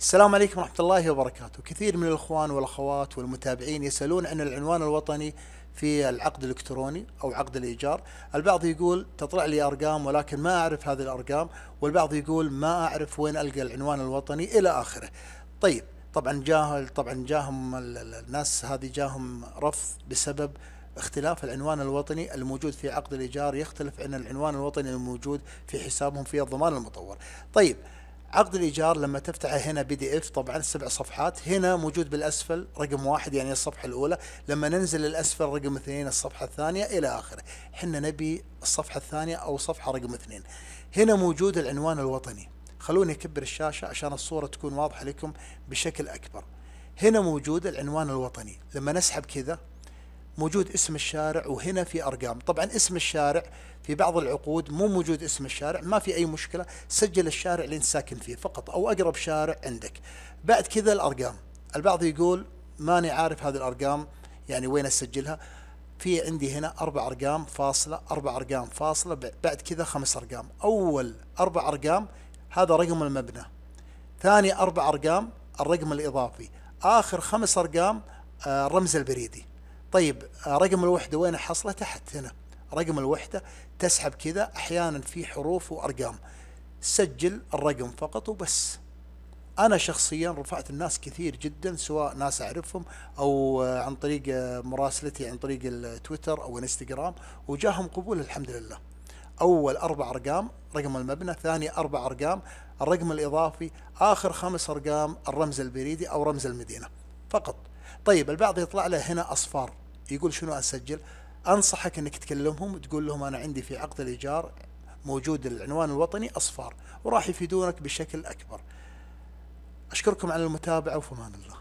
السلام عليكم ورحمة الله وبركاته كثير من الإخوان والأخوات والمتابعين يسألون عن العنوان الوطني في العقد الإلكتروني أو عقد الإيجار البعض يقول تطلع لي أرقام ولكن ما أعرف هذه الأرقام والبعض يقول ما أعرف وين ألقى العنوان الوطني إلى آخره طيب طبعا جاه طبعا جاهم الناس هذه جاهم رفض بسبب اختلاف العنوان الوطني الموجود في عقد الإيجار يختلف عن العنوان الوطني الموجود في حسابهم في الضمان المطور طيب عقد الايجار لما تفتحه هنا بي دي اف طبعا سبع صفحات هنا موجود بالاسفل رقم واحد يعني الصفحه الاولى لما ننزل للاسفل رقم اثنين الصفحه الثانيه الى اخره احنا نبي الصفحه الثانيه او صفحه رقم اثنين هنا موجود العنوان الوطني خلوني اكبر الشاشه عشان الصوره تكون واضحه لكم بشكل اكبر هنا موجود العنوان الوطني لما نسحب كذا موجود اسم الشارع وهنا في أرقام طبعا اسم الشارع في بعض العقود مو موجود اسم الشارع ما في أي مشكلة سجل الشارع اللي انت ساكن فيه فقط أو أقرب شارع عندك بعد كذا الأرقام البعض يقول ماني عارف هذه الأرقام يعني وين أسجلها في عندي هنا أربع أرقام فاصلة أربع أرقام فاصلة بعد كذا خمس أرقام أول أربع أرقام هذا رقم المبنى ثاني أربع أرقام الرقم الإضافي آخر خمس أرقام آه، الرمز البريدي طيب آه، رقم الوحده وين احصله تحت هنا رقم الوحده تسحب كذا احيانا في حروف وارقام سجل الرقم فقط وبس انا شخصيا رفعت الناس كثير جدا سواء ناس اعرفهم او آه، عن طريق آه، مراسلتي عن طريق التويتر او انستغرام وجاهم قبول الحمد لله اول اربع ارقام رقم المبنى ثاني اربع ارقام الرقم الاضافي اخر خمس ارقام الرمز البريدي او رمز المدينه فقط طيب البعض يطلع له هنا اصفار يقول شنو اسجل انصحك انك تكلمهم تقول لهم انا عندي في عقد الايجار موجود العنوان الوطني اصفار وراح يفيدونك بشكل اكبر اشكركم على المتابعه وفي امان الله